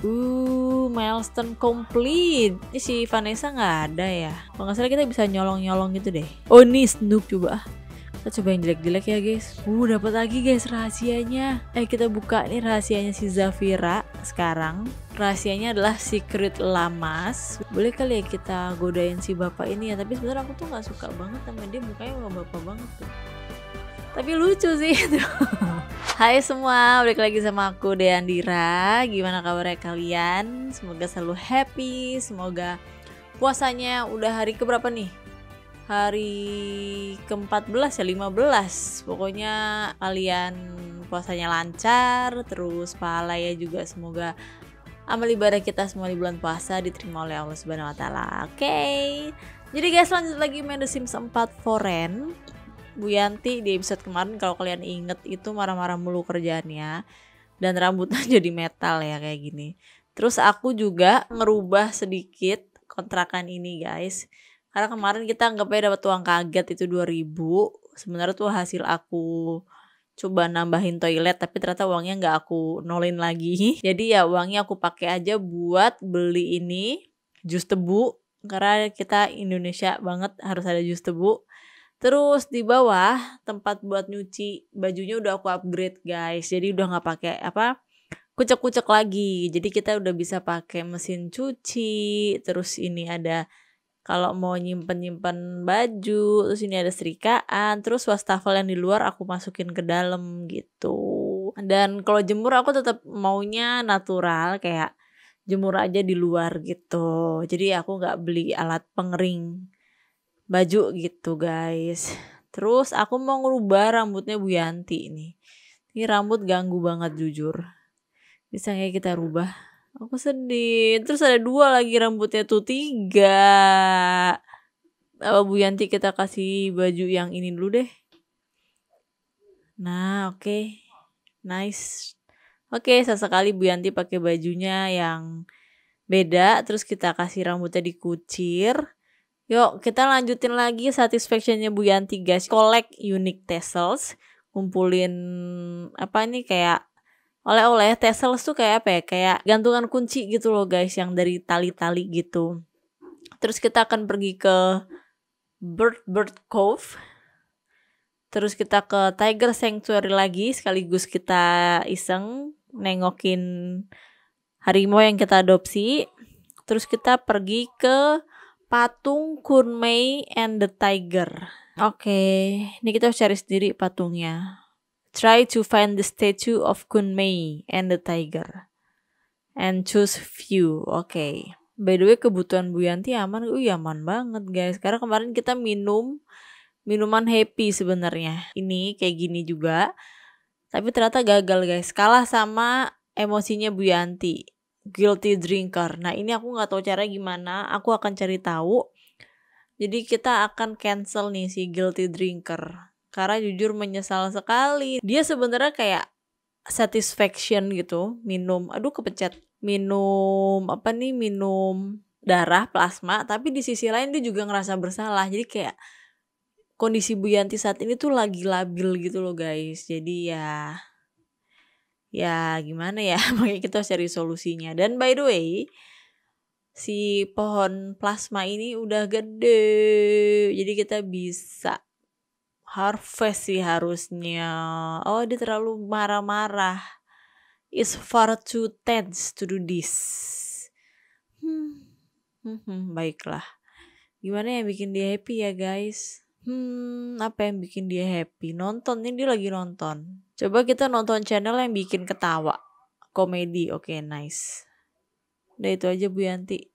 Uh, milestone complete. Ini si Vanessa nggak ada ya. Kalau nggak salah kita bisa nyolong-nyolong gitu deh. Oh, ini Snoop coba. Kita coba yang jelek-jelek ya guys. Uh, dapat lagi guys rahasianya. Eh, kita buka nih rahasianya si Zafira sekarang. Rahasianya adalah Secret Lamas. Boleh kali ya kita godain si bapak ini ya. Tapi sebenarnya aku tuh nggak suka banget sama dia. Mukanya bapak banget tuh tapi lucu sih itu Hai semua, balik lagi sama aku Deandira Gimana kabarnya kalian? Semoga selalu happy Semoga puasanya udah hari keberapa nih? Hari ke-14 ya, 15 Pokoknya kalian puasanya lancar Terus pahala ya juga semoga amal ibadah kita semua di bulan puasa diterima oleh Allah Subhanahu wa taala. Oke. Okay. Jadi guys, lanjut lagi main The Sims 4 Foren. Bu Yanti di episode kemarin kalau kalian inget itu marah-marah mulu kerjaannya dan rambutnya jadi metal ya kayak gini. Terus aku juga ngerubah sedikit kontrakan ini guys. Karena kemarin kita anggapnya dapat uang kaget itu 2000. Sebenarnya tuh hasil aku coba nambahin toilet tapi ternyata uangnya nggak aku nolin lagi jadi ya uangnya aku pakai aja buat beli ini jus tebu karena kita Indonesia banget harus ada jus tebu Terus di bawah tempat buat nyuci bajunya udah aku upgrade guys. Jadi udah nggak pakai apa kucek-kucek lagi. Jadi kita udah bisa pakai mesin cuci. Terus ini ada kalau mau nyimpen-nyimpen baju, terus ini ada serikaan, terus wastafel yang di luar aku masukin ke dalam gitu. Dan kalau jemur aku tetap maunya natural kayak jemur aja di luar gitu. Jadi aku nggak beli alat pengering baju gitu guys. Terus aku mau ngerubah rambutnya Bu Yanti ini, Ini rambut ganggu banget jujur. Bisa nggak kita rubah? Aku sedih. Terus ada dua lagi rambutnya tuh tiga. Apa Bu Yanti kita kasih baju yang ini dulu deh. Nah oke. Okay. Nice. Oke, okay, sesekali Bu Yanti pakai bajunya yang beda, terus kita kasih rambutnya dikucir. Yuk, kita lanjutin lagi satisfactionnya Bu Yanti guys. Collect unique tassels. Kumpulin apa ini kayak oleh-oleh tassels tuh kayak apa ya? Kayak gantungan kunci gitu loh guys yang dari tali-tali gitu. Terus kita akan pergi ke Bird Bird Cove. Terus kita ke Tiger Sanctuary lagi sekaligus kita iseng nengokin harimau yang kita adopsi. Terus kita pergi ke Patung Kunmei and the Tiger. Oke, okay, ini kita harus cari sendiri patungnya. Try to find the statue of Kunmei and the Tiger. And choose few. Oke. Okay. By the way, kebutuhan Bu Yanti aman. Uy, aman banget guys. Karena kemarin kita minum minuman happy sebenarnya. Ini kayak gini juga. Tapi ternyata gagal guys. Kalah sama emosinya Bu Yanti guilty drinker. Nah ini aku nggak tahu cara gimana. Aku akan cari tahu. Jadi kita akan cancel nih si guilty drinker. Karena jujur menyesal sekali. Dia sebenarnya kayak satisfaction gitu minum aduh kepecet minum apa nih minum darah plasma tapi di sisi lain dia juga ngerasa bersalah jadi kayak kondisi Bu Yanti saat ini tuh lagi labil gitu loh guys jadi ya ya gimana ya makanya kita harus cari solusinya dan by the way si pohon plasma ini udah gede jadi kita bisa harvest sih harusnya oh dia terlalu marah-marah is far too tense to do this hmm. hmm, hmm baiklah gimana ya bikin dia happy ya guys Hmm, apa yang bikin dia happy? Nonton, ini dia lagi nonton. Coba kita nonton channel yang bikin ketawa. Komedi, oke okay, nice. Udah itu aja Bu Yanti.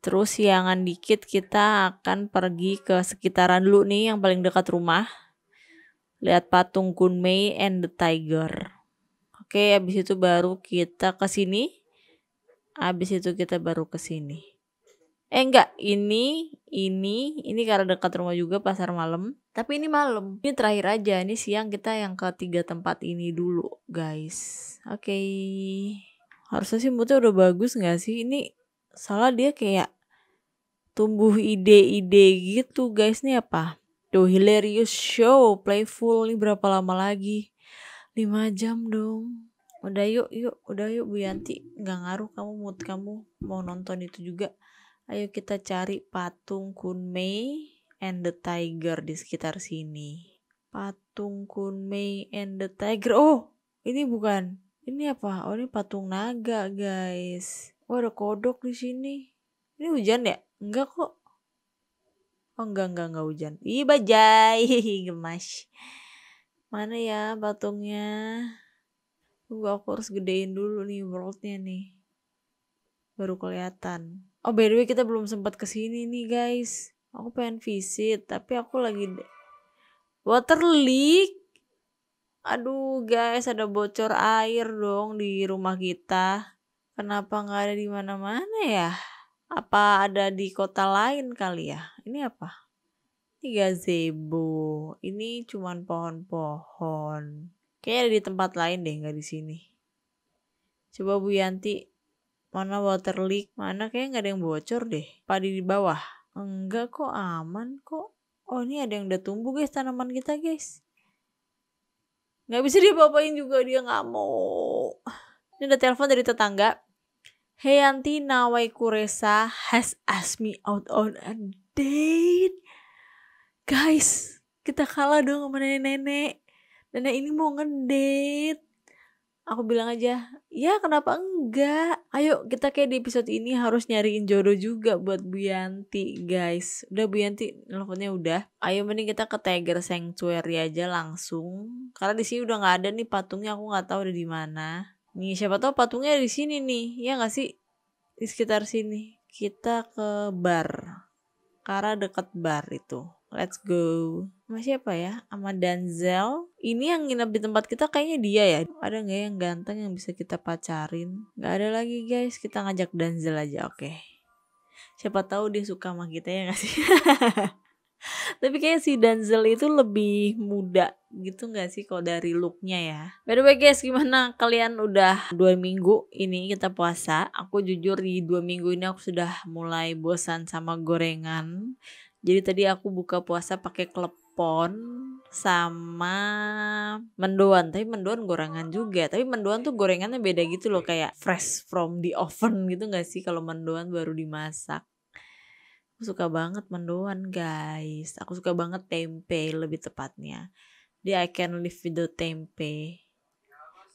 Terus siangan dikit kita akan pergi ke sekitaran dulu nih yang paling dekat rumah. Lihat patung Kunmei and the Tiger. Oke, okay, habis itu baru kita ke sini. Habis itu kita baru ke sini eh enggak ini ini ini karena dekat rumah juga pasar malam tapi ini malam ini terakhir aja ini siang kita yang ke tiga tempat ini dulu guys oke okay. harusnya sih moodnya udah bagus nggak sih ini salah dia kayak tumbuh ide-ide gitu guys ini apa tuh hilarious show playful ini berapa lama lagi 5 jam dong udah yuk yuk udah yuk Bu Yanti nggak ngaruh kamu mood kamu mau nonton itu juga Ayo kita cari patung Kun Mei and the Tiger di sekitar sini. Patung Kun Mei and the Tiger. Oh, ini bukan. Ini apa? Oh, ini patung naga, guys. Oh, ada kodok di sini. Ini hujan ya? Enggak kok. Oh, enggak, enggak, enggak hujan. Ih, bajai. Gemas. Mana ya patungnya? Tunggu aku harus gedein dulu nih worldnya nih. Baru kelihatan. Oh by the way kita belum sempat kesini nih guys. Aku pengen visit tapi aku lagi water leak. Aduh guys ada bocor air dong di rumah kita. Kenapa nggak ada di mana-mana ya? Apa ada di kota lain kali ya? Ini apa? Ini gazebo. Ini cuman pohon-pohon. Kayaknya ada di tempat lain deh nggak di sini. Coba Bu Yanti mana water leak, mana kayak nggak ada yang bocor deh. Padi di bawah. Enggak kok aman kok. Oh ini ada yang udah tumbuh guys tanaman kita guys. Nggak bisa dia bapain juga dia nggak mau. Ini ada telepon dari tetangga. Hey Auntie, Nawai Kuresa has asked me out on a date. Guys, kita kalah dong sama nenek-nenek. Nenek ini mau ngedate aku bilang aja ya kenapa enggak ayo kita kayak di episode ini harus nyariin jodoh juga buat Bu Yanti guys udah Bu Yanti teleponnya udah ayo mending kita ke Tiger Sanctuary aja langsung karena di sini udah nggak ada nih patungnya aku nggak tahu udah di mana nih siapa tahu patungnya di sini nih ya nggak sih di sekitar sini kita ke bar karena dekat bar itu Let's Go sama siapa ya sama Danzel ini yang nginep di tempat kita kayaknya dia ya ada nggak yang ganteng yang bisa kita pacarin nggak ada lagi guys kita ngajak Danzel aja oke okay. siapa tahu dia suka sama kita ya nggak sih tapi kayak si Danzel itu lebih muda gitu nggak sih kalau dari looknya ya by the way guys gimana kalian udah dua minggu ini kita puasa aku jujur di dua minggu ini aku sudah mulai bosan sama gorengan jadi tadi aku buka puasa pakai klepon sama mendoan. Tapi mendoan gorengan juga. Tapi mendoan tuh gorengannya beda gitu loh kayak fresh from the oven gitu gak sih kalau mendoan baru dimasak. Aku suka banget mendoan guys. Aku suka banget tempe lebih tepatnya. Dia I can live the tempe.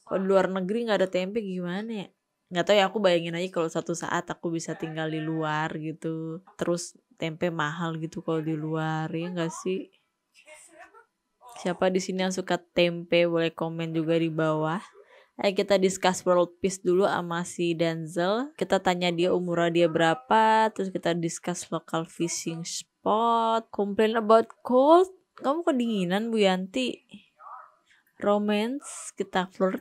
Kalau luar negeri nggak ada tempe gimana ya? nggak tahu ya aku bayangin aja kalau satu saat aku bisa tinggal di luar gitu terus tempe mahal gitu kalau di luar ya nggak sih siapa di sini yang suka tempe boleh komen juga di bawah Ayo kita discuss world peace dulu sama si Denzel. Kita tanya dia umurnya dia berapa, terus kita discuss local fishing spot, complain about cold. Kamu kedinginan Bu Yanti? Romance, kita flirt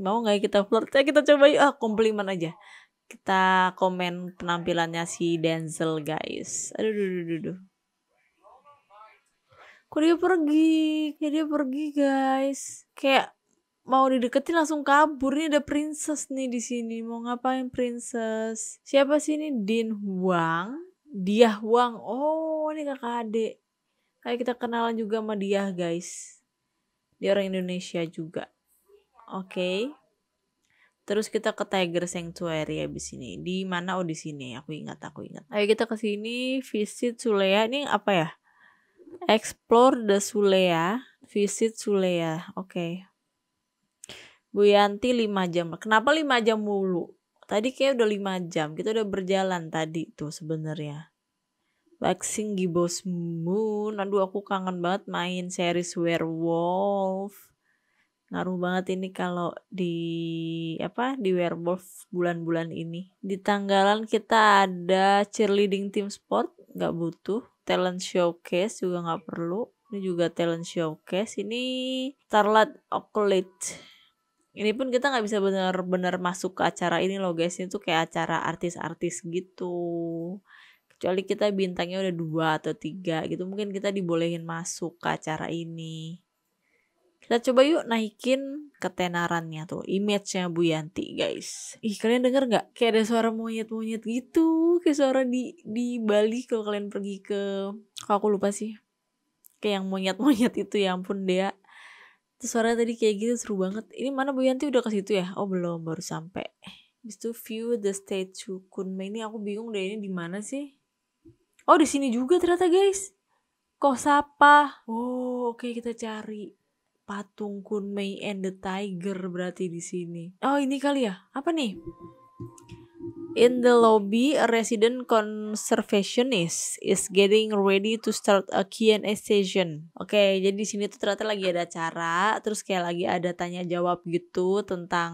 mau nggak ya kita flirt ya kita coba yuk ah komplimen aja kita komen penampilannya si Denzel guys aduh aduh aduh aduh kok dia pergi kayak dia pergi guys kayak mau dideketin langsung kabur nih ada princess nih di sini mau ngapain princess siapa sih ini Din Huang dia Huang oh ini kakak adik kayak kita kenalan juga sama dia guys dia orang Indonesia juga Oke. Okay. Terus kita ke Tiger Sanctuary abis ini. Di mana oh di sini? Aku ingat, aku ingat. Ayo kita ke sini visit Sulea. Ini apa ya? Explore the Sulea, visit Sulea. Oke. Okay. Bu Yanti 5 jam. Kenapa 5 jam mulu? Tadi kayak udah 5 jam. Kita udah berjalan tadi tuh sebenarnya. Waxing Gibos Moon. Aduh aku kangen banget main series Werewolf ngaruh banget ini kalau di apa di werewolf bulan-bulan ini. Di tanggalan kita ada cheerleading team sport nggak butuh, talent showcase juga nggak perlu. Ini juga talent showcase. Ini Starlight occult Ini pun kita nggak bisa benar-benar masuk ke acara ini loh guys. Ini tuh kayak acara artis-artis gitu. Kecuali kita bintangnya udah dua atau tiga gitu. Mungkin kita dibolehin masuk ke acara ini kita nah, coba yuk naikin ketenarannya tuh, image-nya Bu Yanti guys. Ih kalian denger nggak? Kayak ada suara monyet-monyet gitu, kayak suara di di Bali kalau kalian pergi ke, kalau aku lupa sih. Kayak yang monyet-monyet itu ya ampun dia. Itu suara tadi kayak gitu seru banget. Ini mana Bu Yanti udah ke situ ya? Oh belum, baru sampai. Habis itu view the statue Kunme ini aku bingung deh ini di mana sih? Oh di sini juga ternyata guys. Kok siapa? Oh oke okay, kita cari patung Kun Mei and the Tiger berarti di sini. Oh, ini kali ya. Apa nih? In the lobby, a resident conservationist is getting ready to start a Q&A session. Oke, okay, jadi di sini tuh ternyata lagi ada acara, terus kayak lagi ada tanya jawab gitu tentang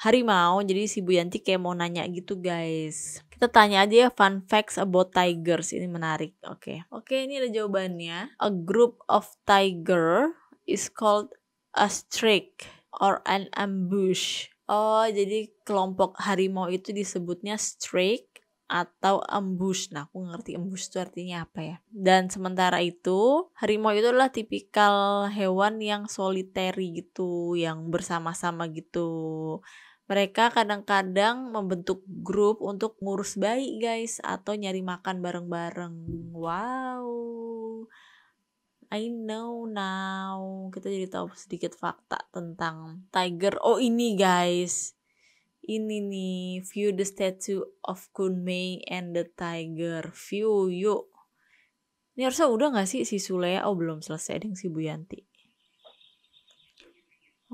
harimau. Jadi si Bu Yanti kayak mau nanya gitu, guys. Kita tanya aja ya fun facts about tigers. Ini menarik. Oke. Okay. Oke, okay, ini ada jawabannya. A group of tiger is called a streak or an ambush. Oh, jadi kelompok harimau itu disebutnya streak atau ambush. Nah, aku ngerti ambush itu artinya apa ya. Dan sementara itu, harimau itu adalah tipikal hewan yang solitary gitu, yang bersama-sama gitu. Mereka kadang-kadang membentuk grup untuk ngurus bayi guys atau nyari makan bareng-bareng. Wow. I know now. Kita jadi tahu sedikit fakta tentang tiger. Oh ini guys. Ini nih, view the statue of Kunmei and the tiger. View yuk. Ini harusnya udah gak sih si ya Oh belum selesai ding si Bu Yanti.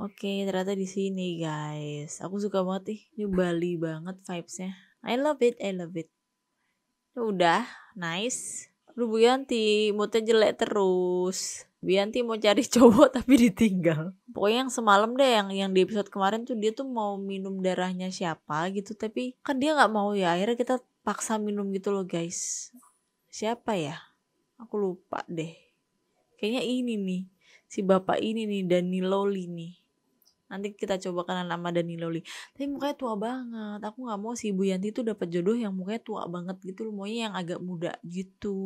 Oke, ternyata di sini guys. Aku suka banget nih. ini Bali banget vibesnya. I love it, I love it. Udah, nice. Lu Bu Yanti, moodnya jelek terus. Bu Yanti mau cari cowok tapi ditinggal. Pokoknya yang semalam deh yang yang di episode kemarin tuh dia tuh mau minum darahnya siapa gitu tapi kan dia nggak mau ya akhirnya kita paksa minum gitu loh guys. Siapa ya? Aku lupa deh. Kayaknya ini nih si bapak ini nih Dani Loli nih nanti kita coba kenal sama Dani Loli tapi mukanya tua banget aku nggak mau si Bu Yanti itu dapat jodoh yang mukanya tua banget gitu loh maunya yang agak muda gitu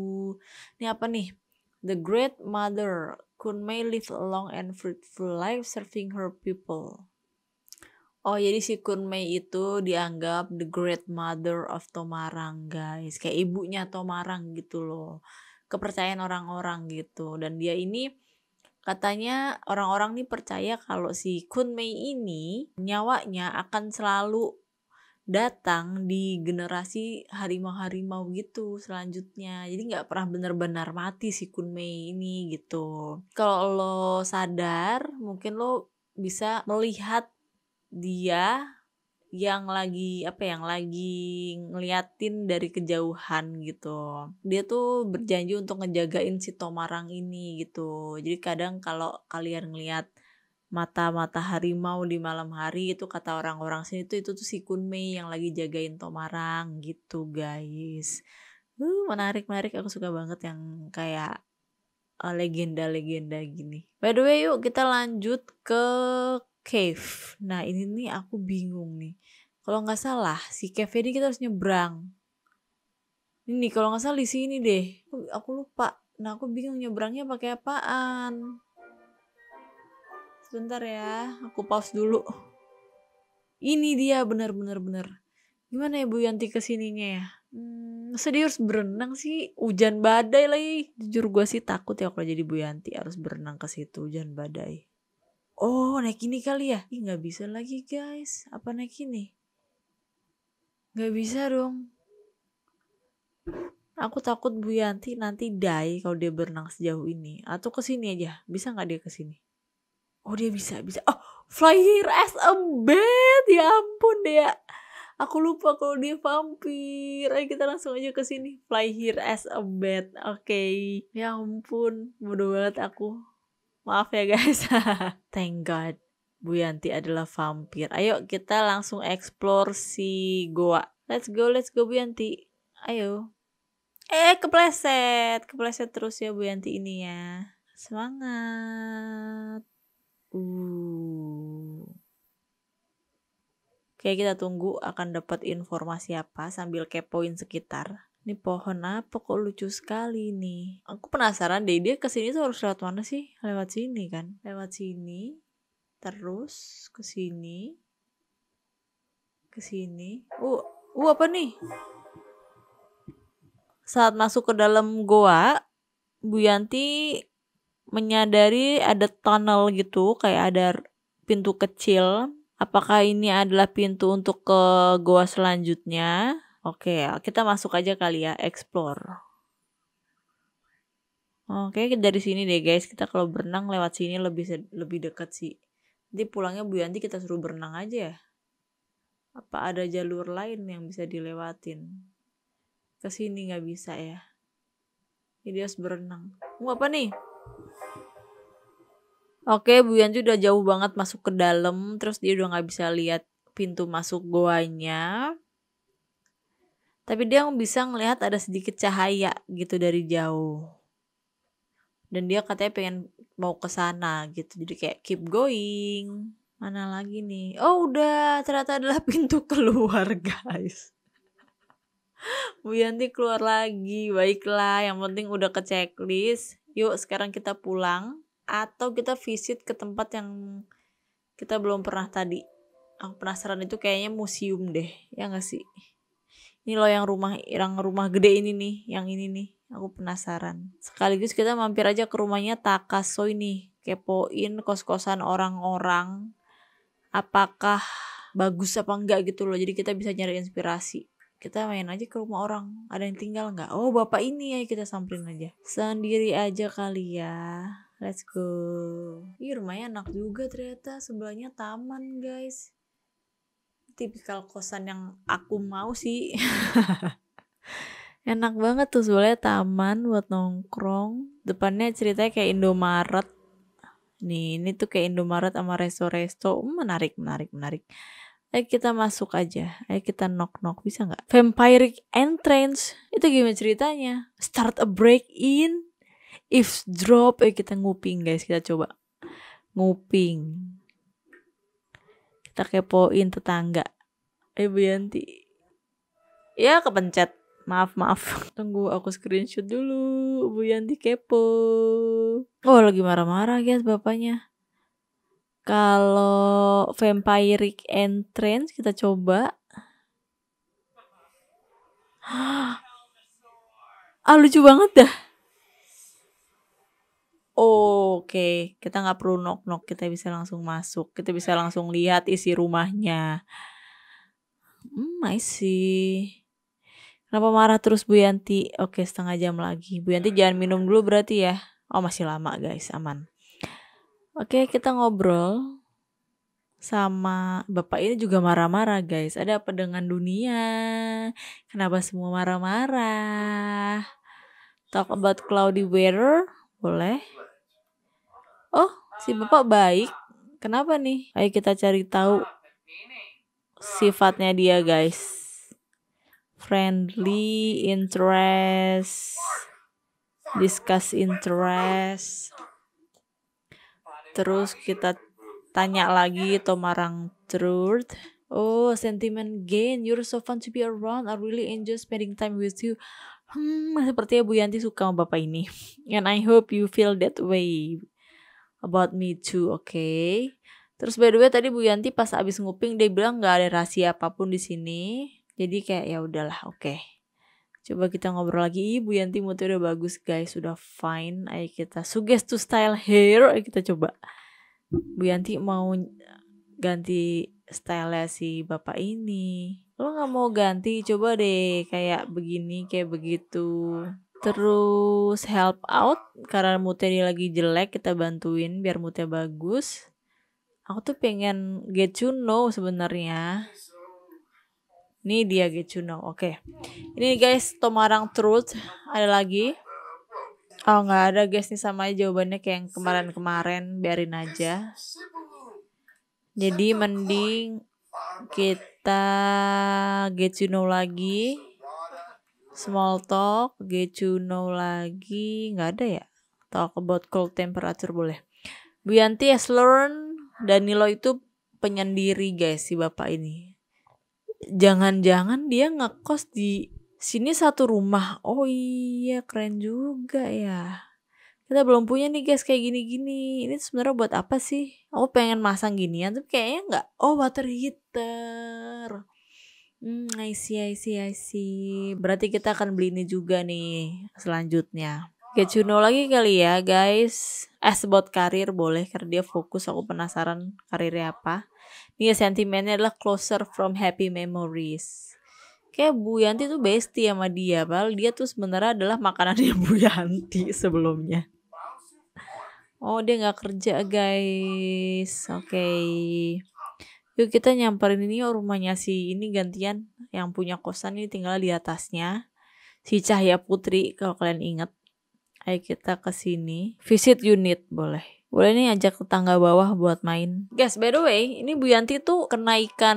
ini apa nih The Great Mother Kun may live a long and fruitful life serving her people. Oh jadi si Kun Mei itu dianggap the great mother of Tomarang guys. Kayak ibunya Tomarang gitu loh. Kepercayaan orang-orang gitu. Dan dia ini Katanya orang-orang nih percaya kalau si Kun Mei ini nyawanya akan selalu datang di generasi harimau-harimau gitu selanjutnya jadi nggak pernah benar-benar mati si Kun Mei ini gitu kalau lo sadar mungkin lo bisa melihat dia yang lagi apa ya, yang lagi ngeliatin dari kejauhan gitu dia tuh berjanji untuk ngejagain si tomarang ini gitu jadi kadang kalau kalian ngeliat mata-mata harimau di malam hari itu kata orang-orang sini tuh itu tuh si Kunmei yang lagi jagain tomarang gitu guys uh, menarik menarik aku suka banget yang kayak eh, legenda-legenda gini by the way yuk kita lanjut ke cave. Nah ini nih aku bingung nih. Kalau nggak salah si cave ini kita harus nyebrang. Ini kalau nggak salah di sini deh. Aku, aku lupa. Nah aku bingung nyebrangnya pakai apaan. Sebentar ya, aku pause dulu. Ini dia benar-benar benar. Gimana ya Bu Yanti kesininya ya? Hmm, sedih harus berenang sih? Hujan badai lagi. Jujur gue sih takut ya kalau jadi Bu Yanti harus berenang ke situ hujan badai oh naik ini kali ya ih gak bisa lagi guys apa naik ini Gak bisa dong aku takut Bu Yanti nanti die kalau dia berenang sejauh ini atau ke sini aja bisa gak dia ke sini? oh dia bisa bisa oh fly here as a bed. ya ampun dia aku lupa kalau dia vampir ayo kita langsung aja ke sini fly here as a bed. oke okay. ya ampun bodoh banget aku Maaf ya guys. Thank God. Bu Yanti adalah vampir. Ayo kita langsung explore si goa. Let's go, let's go Bu Yanti. Ayo. Eh, kepleset. Kepleset terus ya Bu Yanti ini ya. Semangat. Uh. Oke, kita tunggu akan dapat informasi apa sambil kepoin sekitar. Ini pohon apa kok lucu sekali nih? Aku penasaran deh dia kesini tuh harus lewat mana sih? Lewat sini kan? Lewat sini, terus kesini, kesini. ke sini. Uh, uh apa nih? Saat masuk ke dalam goa, Bu Yanti menyadari ada tunnel gitu, kayak ada pintu kecil. Apakah ini adalah pintu untuk ke goa selanjutnya? Oke, kita masuk aja kali ya, explore. Oke, dari sini deh guys. Kita kalau berenang lewat sini lebih lebih dekat sih. Nanti pulangnya Bu Yanti kita suruh berenang aja ya. Apa ada jalur lain yang bisa dilewatin? Ke sini nggak bisa ya. Jadi harus berenang. Mau apa nih? Oke, Bu Yanti udah jauh banget masuk ke dalam, terus dia udah nggak bisa lihat pintu masuk goanya tapi dia bisa ngelihat ada sedikit cahaya gitu dari jauh dan dia katanya pengen mau ke sana gitu jadi kayak keep going mana lagi nih oh udah ternyata adalah pintu keluar guys Bu Yanti keluar lagi baiklah yang penting udah ke checklist yuk sekarang kita pulang atau kita visit ke tempat yang kita belum pernah tadi aku penasaran itu kayaknya museum deh ya nggak sih ini loh yang rumah yang rumah gede ini nih yang ini nih aku penasaran sekaligus kita mampir aja ke rumahnya Takaso ini kepoin kos-kosan orang-orang apakah bagus apa enggak gitu loh jadi kita bisa nyari inspirasi kita main aja ke rumah orang ada yang tinggal nggak oh bapak ini ya kita samperin aja sendiri aja kali ya let's go Ih rumahnya enak juga ternyata sebelahnya taman guys tipikal kosan yang aku mau sih enak banget tuh soalnya taman buat nongkrong depannya ceritanya kayak Indomaret nih ini tuh kayak Indomaret sama resto-resto menarik menarik menarik ayo kita masuk aja ayo kita knock knock bisa nggak vampire entrance itu gimana ceritanya start a break in if drop ayo kita nguping guys kita coba nguping kita kepoin tetangga eh Bu Yanti ya kepencet maaf maaf tunggu aku screenshot dulu Bu Yanti kepo oh lagi marah-marah guys bapaknya kalau vampiric entrance kita coba ah lucu banget dah oh, oke okay. kita nggak perlu nok-nok, kita bisa langsung masuk kita bisa langsung lihat isi rumahnya hmm I see kenapa marah terus Bu Yanti oke okay, setengah jam lagi Bu Yanti jangan minum dulu berarti ya oh masih lama guys aman oke okay, kita ngobrol sama bapak ini juga marah-marah guys ada apa dengan dunia kenapa semua marah-marah talk about cloudy weather boleh oh si bapak baik kenapa nih ayo kita cari tahu sifatnya dia guys friendly interest discuss interest terus kita tanya lagi tomarang truth oh sentiment gain you're so fun to be around I really enjoy spending time with you hmm sepertinya Bu Yanti suka sama bapak ini and I hope you feel that way About me too, oke. Okay. Terus by the way tadi Bu Yanti pas abis nguping dia bilang nggak ada rahasia apapun di sini. Jadi kayak ya udahlah, oke. Okay. Coba kita ngobrol lagi. Bu Yanti moodnya udah bagus guys, sudah fine. Ayo kita suggest to style hair. Ayo kita coba. Bu Yanti mau ganti style si bapak ini. Lo nggak mau ganti? Coba deh kayak begini, kayak begitu. Terus help out karena moodnya dia lagi jelek kita bantuin biar moodnya bagus. Aku tuh pengen get you know sebenarnya. Ini dia get you know. Oke. Okay. Ini guys Tomarang Truth ada lagi. Oh nggak ada guys nih sama aja jawabannya kayak yang kemarin-kemarin biarin aja. Jadi mending kita get you know lagi small talk, get to know lagi, nggak ada ya? Talk about cold temperature boleh. Bu Yanti has learned nilo itu penyendiri guys si bapak ini. Jangan-jangan dia ngekos di sini satu rumah. Oh iya keren juga ya kita belum punya nih guys kayak gini-gini ini sebenarnya buat apa sih aku oh, pengen masang ginian tapi kayaknya nggak oh water heater Hmm, I see, I see, I see. Berarti kita akan beli ini juga nih selanjutnya. Get you know lagi kali ya guys. As eh, about karir boleh karena dia fokus aku penasaran karirnya apa. Ini ya sentimennya adalah closer from happy memories. Kayak Bu Yanti tuh bestie sama dia, padahal dia tuh sebenarnya adalah makanannya Bu Yanti sebelumnya. Oh dia nggak kerja guys, oke. Okay yuk kita nyamperin ini yuk rumahnya si ini gantian yang punya kosan ini tinggal di atasnya si Cahya Putri kalau kalian inget ayo kita ke sini visit unit boleh boleh nih ajak tetangga bawah buat main guys by the way ini Bu Yanti tuh kenaikan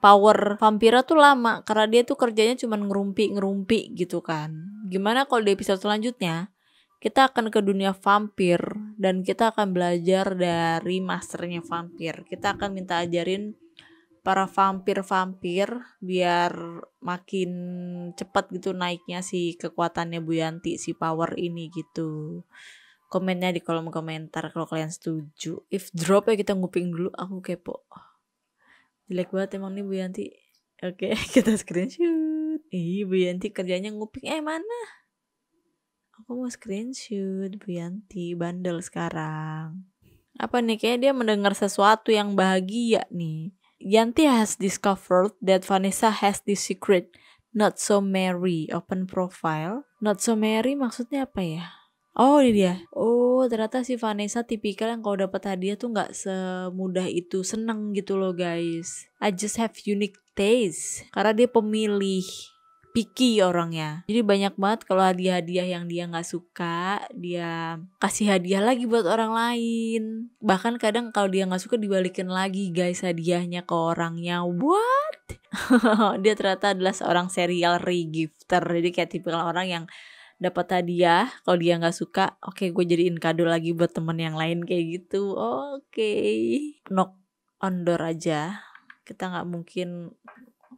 power vampira tuh lama karena dia tuh kerjanya cuma ngerumpi-ngerumpi gitu kan gimana kalau di episode selanjutnya kita akan ke dunia vampir dan kita akan belajar dari masternya vampir. Kita akan minta ajarin para vampir-vampir biar makin cepat gitu naiknya si kekuatannya Bu Yanti si power ini gitu. Komennya di kolom komentar kalau kalian setuju. If drop ya kita nguping dulu aku kepo. Jelek banget emang nih Bu Yanti. Oke, kita screenshot. Ih, Bu Yanti kerjanya nguping. Eh, mana? aku mau screenshot Bu Yanti bandel sekarang apa nih kayaknya dia mendengar sesuatu yang bahagia nih Yanti has discovered that Vanessa has this secret not so merry open profile not so merry maksudnya apa ya Oh ini dia. Oh ternyata si Vanessa tipikal yang kalau dapat hadiah tuh nggak semudah itu seneng gitu loh guys. I just have unique taste karena dia pemilih picky orangnya jadi banyak banget kalau hadiah-hadiah yang dia nggak suka dia kasih hadiah lagi buat orang lain bahkan kadang kalau dia nggak suka dibalikin lagi guys hadiahnya ke orangnya what dia ternyata adalah seorang serial regifter jadi kayak tipikal orang yang dapat hadiah kalau dia nggak suka oke okay, gue jadiin kado lagi buat temen yang lain kayak gitu oke okay. knock on door aja kita nggak mungkin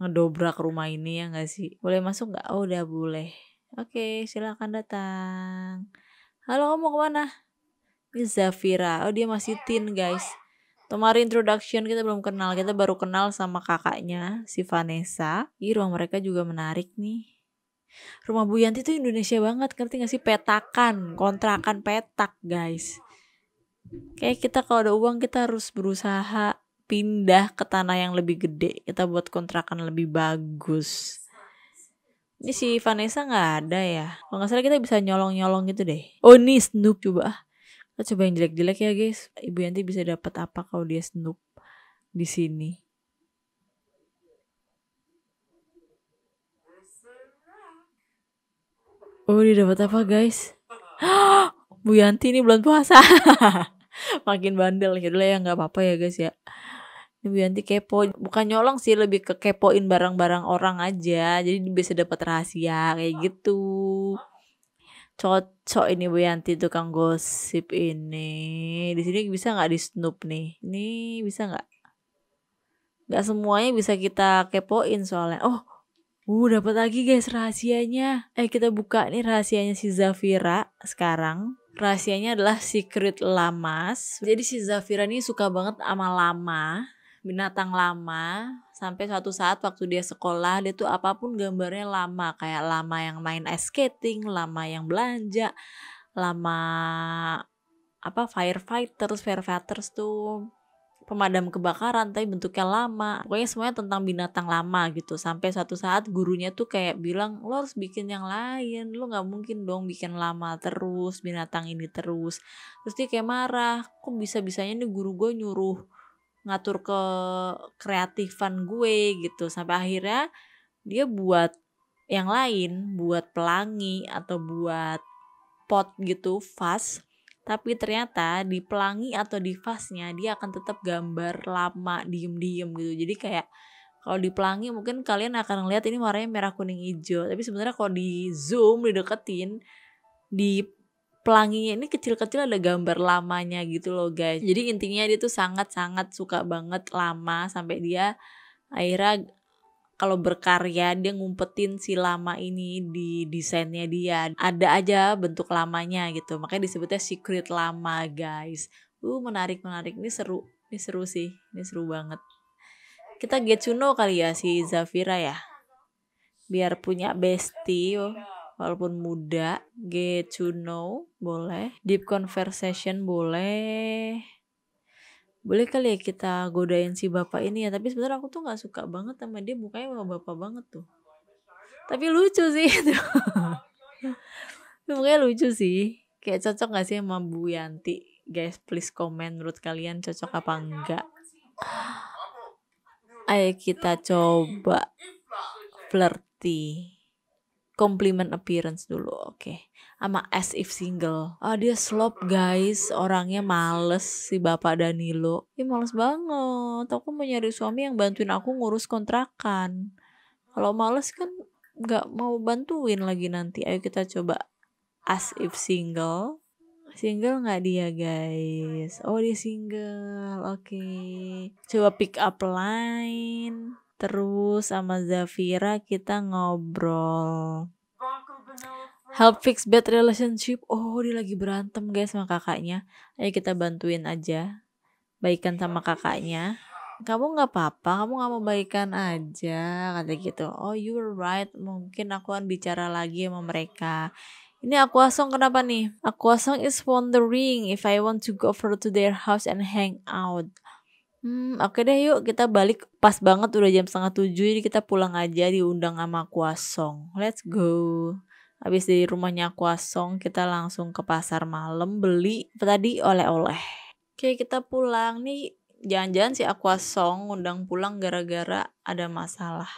ngedobrak rumah ini ya nggak sih boleh masuk nggak oh udah boleh oke silakan datang halo kamu kemana ini Zafira oh dia masih teen guys Kemarin introduction kita belum kenal, kita baru kenal sama kakaknya si Vanessa. Ih, ruang mereka juga menarik nih. Rumah Bu Yanti tuh Indonesia banget, ngerti gak sih? Petakan, kontrakan petak guys. Kayak kita kalau ada uang kita harus berusaha pindah ke tanah yang lebih gede kita buat kontrakan lebih bagus ini si Vanessa nggak ada ya kalau nggak salah kita bisa nyolong nyolong gitu deh oh ini Snoop coba kita coba yang jelek-jelek ya guys ibu Yanti bisa dapat apa kalau dia Snoop di sini Oh dia dapat apa guys? Bu Yanti ini bulan puasa. Makin bandel yaudah ya nggak apa-apa ya guys ya. Yanti kepo bukan nyolong sih lebih ke kepoin barang-barang orang aja jadi bisa dapat rahasia kayak gitu cocok ini Bu Yanti tukang gosip ini di sini bisa nggak di snoop nih ini bisa nggak nggak semuanya bisa kita kepoin soalnya oh uh dapat lagi guys rahasianya eh kita buka nih rahasianya si Zafira sekarang rahasianya adalah secret lamas jadi si Zafira ini suka banget sama lama binatang lama sampai suatu saat waktu dia sekolah dia tuh apapun gambarnya lama kayak lama yang main ice skating, lama yang belanja, lama apa firefighters, firefighters tuh pemadam kebakaran tapi bentuknya lama pokoknya semuanya tentang binatang lama gitu sampai suatu saat gurunya tuh kayak bilang lo harus bikin yang lain lo nggak mungkin dong bikin lama terus binatang ini terus terus dia kayak marah kok bisa bisanya nih guru gue nyuruh ngatur ke kreatifan gue gitu sampai akhirnya dia buat yang lain buat pelangi atau buat pot gitu vas tapi ternyata di pelangi atau di vasnya dia akan tetap gambar lama diem-diem gitu jadi kayak kalau di pelangi mungkin kalian akan ngeliat ini warnanya merah kuning hijau tapi sebenarnya kalau di zoom dideketin di pelanginya ini kecil-kecil ada gambar lamanya gitu loh guys. Jadi intinya dia tuh sangat-sangat suka banget lama sampai dia akhirnya kalau berkarya dia ngumpetin si lama ini di desainnya dia. Ada aja bentuk lamanya gitu. Makanya disebutnya secret lama guys. Uh menarik-menarik ini seru. Ini seru sih. Ini seru banget. Kita know kali ya si Zafira ya. Biar punya bestie. Oh walaupun muda, get to know boleh, deep conversation boleh. Boleh kali ya kita godain si bapak ini ya, tapi sebenarnya aku tuh nggak suka banget sama dia, mukanya sama bapak banget tuh. Tapi lucu sih itu. mukanya lucu sih. Kayak cocok gak sih sama Bu Yanti? Guys, please komen menurut kalian cocok apa enggak. Ayo kita coba flirty compliment appearance dulu oke okay. sama as if single oh dia slop guys orangnya males si bapak Danilo dia males banget aku mau nyari suami yang bantuin aku ngurus kontrakan kalau males kan nggak mau bantuin lagi nanti ayo kita coba as if single single nggak dia guys oh dia single oke okay. coba pick up line Terus sama Zafira kita ngobrol. Help fix bad relationship. Oh, dia lagi berantem guys sama kakaknya. Ayo kita bantuin aja. Baikan sama kakaknya. Kamu nggak apa-apa, kamu nggak mau baikan aja, kata gitu. Oh, you're right. Mungkin aku akan bicara lagi sama mereka. Ini aku asong kenapa nih? Aku asong is wondering if I want to go over to their house and hang out. Hmm, oke deh yuk kita balik pas banget udah jam setengah tujuh jadi kita pulang aja diundang sama Kuasong. Let's go. Abis di rumahnya Kuasong kita langsung ke pasar malam beli tadi oleh-oleh. Oke kita pulang nih jangan-jangan si Kuasong undang pulang gara-gara ada masalah.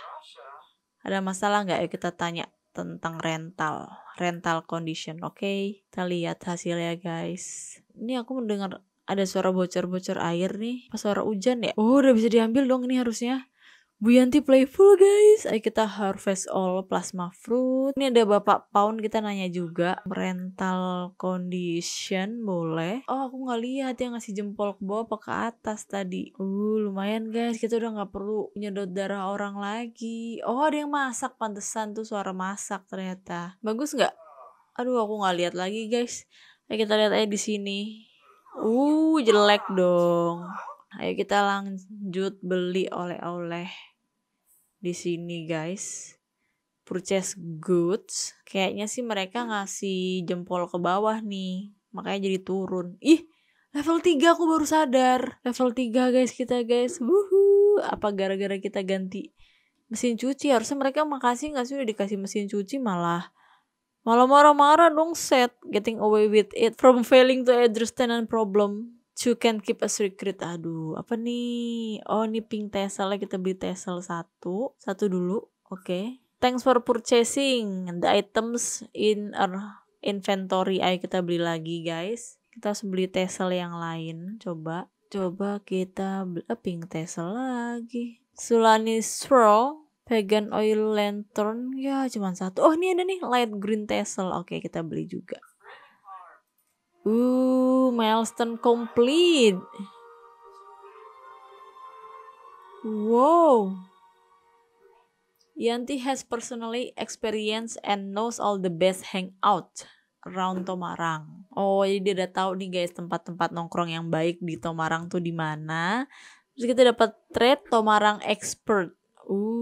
Ada masalah nggak ya kita tanya tentang rental rental condition oke okay? kita lihat hasilnya guys ini aku mendengar ada suara bocor-bocor air nih pas suara hujan ya oh udah bisa diambil dong ini harusnya Bu Yanti playful guys Ayo kita harvest all plasma fruit Ini ada Bapak Pound kita nanya juga Rental condition boleh Oh aku nggak lihat yang ngasih jempol ke bawah apa ke atas tadi Uh lumayan guys kita udah nggak perlu nyedot darah orang lagi Oh ada yang masak pantesan tuh suara masak ternyata Bagus nggak Aduh aku nggak lihat lagi guys Ayo kita lihat aja di sini Uh, jelek dong. Ayo kita lanjut beli oleh-oleh di sini, guys. Purchase goods. Kayaknya sih mereka ngasih jempol ke bawah nih. Makanya jadi turun. Ih, level 3 aku baru sadar. Level 3 guys kita, guys. Wuhu, apa gara-gara kita ganti mesin cuci? Harusnya mereka makasih nggak sih udah dikasih mesin cuci malah Malah marah-marah dong Seth, getting away with it from failing to address tenant problem. You can keep a secret. Aduh, apa nih? Oh, ini pink lah kita beli tesel satu, satu dulu. Oke. Okay. Thanks for purchasing the items in our inventory. Ayo kita beli lagi, guys. Kita harus beli tesel yang lain. Coba, coba kita beli eh, pink tesel lagi. Sulani Straw Pagan Oil Lantern ya cuma satu. Oh ini ada nih Light Green Tassel. Oke kita beli juga. Uh, milestone complete. Wow. Yanti has personally experienced and knows all the best hangout around Tomarang. Oh, jadi dia udah tahu nih guys tempat-tempat nongkrong yang baik di Tomarang tuh di mana. Terus kita dapat trade Tomarang expert. Uh,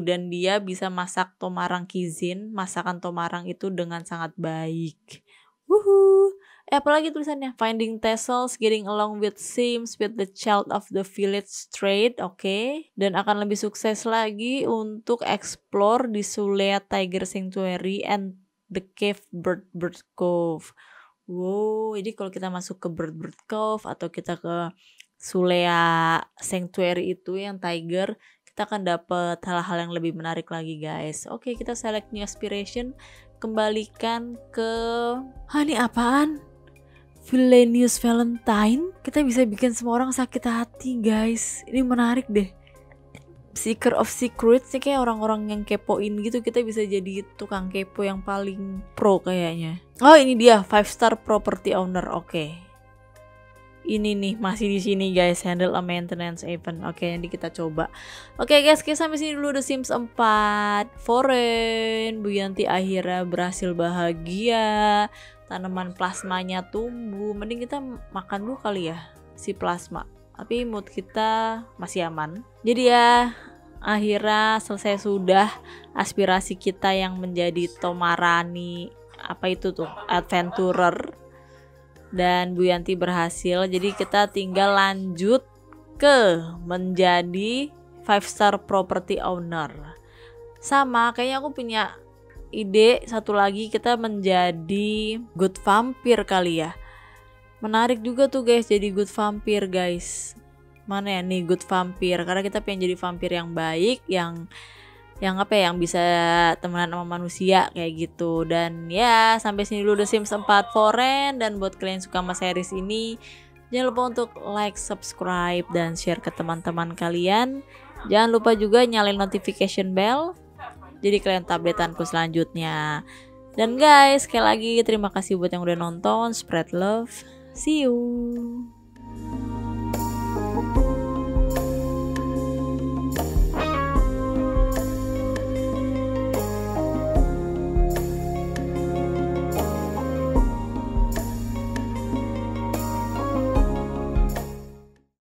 dan dia bisa masak tomarang kizin, masakan tomarang itu dengan sangat baik. Wuhu. Eh apalagi tulisannya Finding Tessels getting along with Sims with the child of the village trade, oke. Okay? Dan akan lebih sukses lagi untuk explore di Sulea Tiger Sanctuary and the Cave Bird Bird Cove. Wow, jadi kalau kita masuk ke Bird Bird Cove atau kita ke Sulea Sanctuary itu yang Tiger, kita akan dapat hal-hal yang lebih menarik lagi guys oke kita select new aspiration kembalikan ke Hah, ini apaan Villainous Valentine kita bisa bikin semua orang sakit hati guys ini menarik deh Seeker of Secrets sih kayak orang-orang yang kepoin gitu kita bisa jadi tukang kepo yang paling pro kayaknya. Oh ini dia five star property owner. Oke, okay ini nih masih di sini guys handle a maintenance event oke okay, nanti kita coba oke okay, guys kita sampai sini dulu The Sims 4 foreign Bu Yanti akhirnya berhasil bahagia tanaman plasmanya tumbuh mending kita makan dulu kali ya si plasma tapi mood kita masih aman jadi ya akhirnya selesai sudah aspirasi kita yang menjadi Tomarani apa itu tuh adventurer dan Bu Yanti berhasil. Jadi kita tinggal lanjut ke menjadi five star property owner. Sama, kayaknya aku punya ide satu lagi kita menjadi good vampir kali ya. Menarik juga tuh guys jadi good vampir guys. Mana ya nih good vampir? Karena kita pengen jadi vampir yang baik, yang yang apa ya yang bisa temenan sama manusia kayak gitu dan ya sampai sini dulu The Sims 4 Foreign dan buat kalian yang suka sama series ini jangan lupa untuk like, subscribe dan share ke teman-teman kalian jangan lupa juga nyalain notification bell jadi kalian tabletanku selanjutnya dan guys sekali lagi terima kasih buat yang udah nonton spread love see you